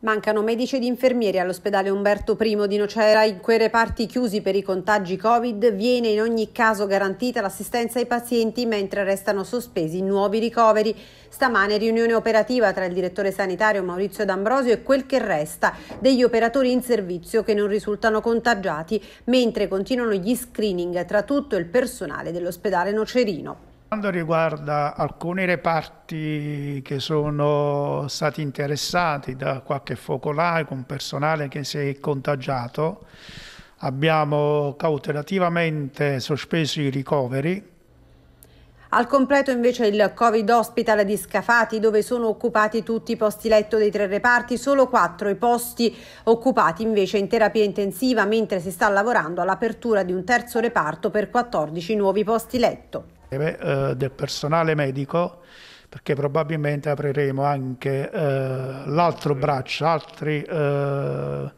Mancano medici ed infermieri all'ospedale Umberto I di Nocera. In quei reparti chiusi per i contagi Covid viene in ogni caso garantita l'assistenza ai pazienti mentre restano sospesi nuovi ricoveri. Stamane riunione operativa tra il direttore sanitario Maurizio D'Ambrosio e quel che resta degli operatori in servizio che non risultano contagiati, mentre continuano gli screening tra tutto il personale dell'ospedale Nocerino quanto riguarda alcuni reparti che sono stati interessati da qualche focolaio con personale che si è contagiato, abbiamo cautelativamente sospeso i ricoveri al completo invece il Covid Hospital di Scafati dove sono occupati tutti i posti letto dei tre reparti, solo quattro i posti occupati invece in terapia intensiva mentre si sta lavorando all'apertura di un terzo reparto per 14 nuovi posti letto. Eh eh, del personale medico perché probabilmente apriremo anche eh, l'altro braccio, altri eh,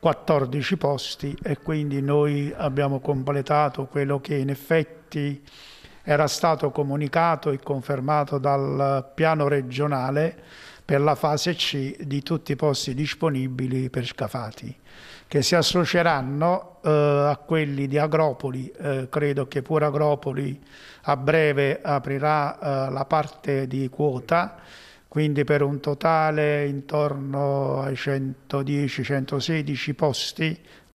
14 posti e quindi noi abbiamo completato quello che in effetti era stato comunicato e confermato dal piano regionale per la fase C di tutti i posti disponibili per scafati, che si associeranno eh, a quelli di Agropoli. Eh, credo che pure Agropoli a breve aprirà eh, la parte di quota, quindi per un totale intorno ai 110-116 posti